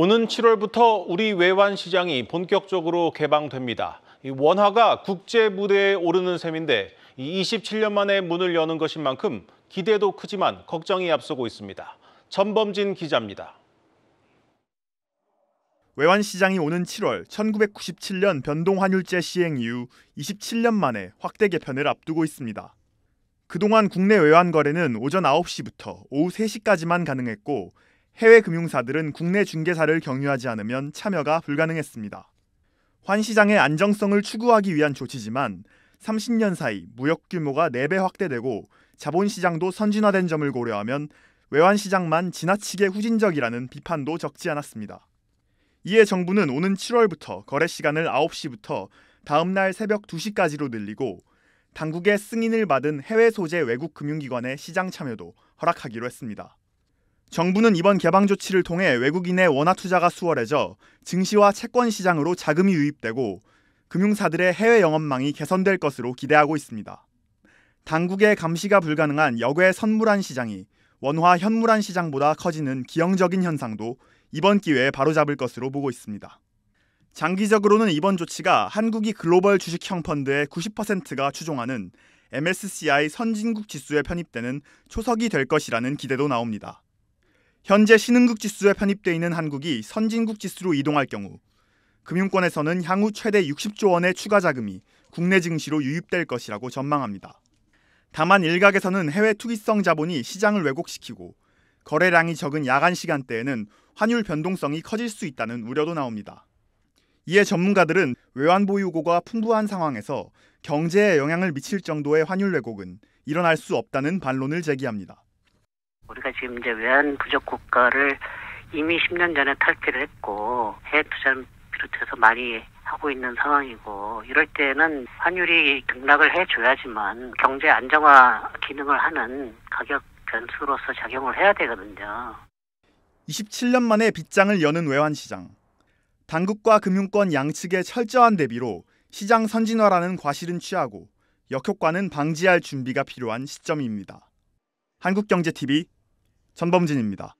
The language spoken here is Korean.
오는 7월부터 우리 외환 시장이 본격적으로 개방됩니다. 원화가 국제 무대에 오르는 셈인데 27년 만에 문을 여는 것인 만큼 기대도 크지만 걱정이 앞서고 있습니다. 전범진 기자입니다. 외환 시장이 오는 7월 1997년 변동 환율제 시행 이후 27년 만에 확대 개편을 앞두고 있습니다. 그동안 국내 외환 거래는 오전 9시부터 오후 3시까지만 가능했고 해외 금융사들은 국내 중개사를 경유하지 않으면 참여가 불가능했습니다. 환 시장의 안정성을 추구하기 위한 조치지만 30년 사이 무역 규모가 4배 확대되고 자본 시장도 선진화된 점을 고려하면 외환 시장만 지나치게 후진적이라는 비판도 적지 않았습니다. 이에 정부는 오는 7월부터 거래 시간을 9시부터 다음 날 새벽 2시까지로 늘리고 당국의 승인을 받은 해외 소재 외국 금융기관의 시장 참여도 허락하기로 했습니다. 정부는 이번 개방 조치를 통해 외국인의 원화 투자가 수월해져 증시와 채권 시장으로 자금이 유입되고 금융사들의 해외 영업망이 개선될 것으로 기대하고 있습니다. 당국의 감시가 불가능한 역외 선물한 시장이 원화 현물한 시장보다 커지는 기형적인 현상도 이번 기회에 바로잡을 것으로 보고 있습니다. 장기적으로는 이번 조치가 한국이 글로벌 주식형 펀드의 90%가 추종하는 MSCI 선진국 지수에 편입되는 초석이 될 것이라는 기대도 나옵니다. 현재 신흥국 지수에 편입돼 있는 한국이 선진국 지수로 이동할 경우 금융권에서는 향후 최대 60조 원의 추가 자금이 국내 증시로 유입될 것이라고 전망합니다. 다만 일각에서는 해외 투기성 자본이 시장을 왜곡시키고 거래량이 적은 야간 시간대에는 환율 변동성이 커질 수 있다는 우려도 나옵니다. 이에 전문가들은 외환 보유고가 풍부한 상황에서 경제에 영향을 미칠 정도의 환율 왜곡은 일어날 수 없다는 반론을 제기합니다. 우리가 지금 이제 외환 부족 국가를 이미 10년 전에 탈피를 했고 해외 투자를 비롯해서 많이 하고 있는 상황이고 이럴 때는 환율이 등락을 해줘야지만 경제 안정화 기능을 하는 가격 변수로서 작용을 해야 되거든요. 27년 만에 빗장을 여는 외환시장. 당국과 금융권 양측의 철저한 대비로 시장 선진화라는 과실은 취하고 역효과는 방지할 준비가 필요한 시점입니다. 한국경제TV 전범진입니다.